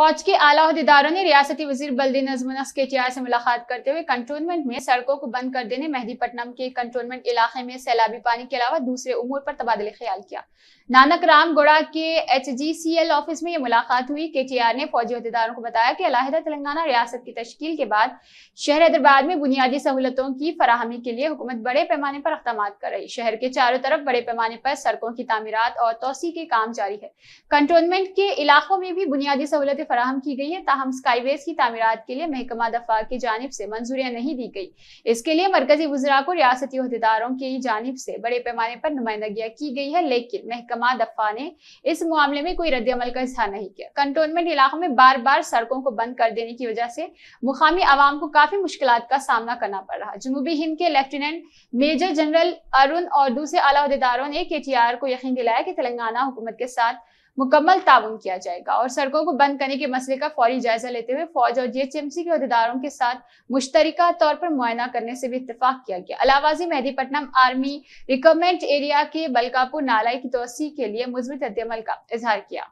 फौज के आला अहदेदारों ने रियासती वजीर बल्दी के टी आर से मुलाकात करते हुए कंटोनमेंट में सड़कों को बंद कर देने मेहदीपट्टनम के कंटोनमेंट इलाके में सैलाबी पानी के अलावा दूसरे उमूर पर तबादले ख्याल किया नानक राम गोड़ा के H G C L office में यह मुलाकात हुई के टी आर ने फौजी अहदेदारों को बताया कि अलाहदा तेलंगाना रियासत की तश्कील के बाद शहर हैदराबाद में बुनियादी सहूलतों की फराहमी के लिए हुकूमत बड़े पैमाने पर अकदाम कर रही शहर के चारों तरफ बड़े पैमाने पर सड़कों की तमीरत और तोसी के काम जारी है कंटोनमेंट के इलाकों में भी बुनियादी सहूलतें फराहम की गई है ताहम स्काईवेज की तमीरत के लिए महकमा दफा की जानब से मंजूरियाँ नहीं दी गई इसके लिए मरकजी वजरा को रियासती की जानब से बड़े पैमाने पर नुमाइंदगियाँ की गई है लेकिन महकमा दफा ने इस मामले में कोई रद्दमल का इजहार नहीं किया कंटोनमेंट इलाकों में बार बार सड़कों को बंद कर देने की वजह से मुकामी आवाम को काफी मुश्किल का सामना करना पड़ रहा जनूबी हिंद के लेफ्टिनेंट मेजर जनरल अरुण और दूसरे अलादेदारों ने के टी आर को यकीन दिलाया कि तेलंगाना हुकूमत के साथ मुकम्मल ताउन किया जाएगा और सड़कों को बंद करने के मसले का फौरी जायजा लेते हुए फौज और जीएचएमसी के अहदेदारों के साथ मुश्तरक तौर पर मुआयना करने से भी इतफाक किया गया अलावाजी मेहदीपटनम आर्मी रिकमेंट एरिया के बलकापुर नालाई की तोसी के लिए मुस्बित रद्दमल का इजहार किया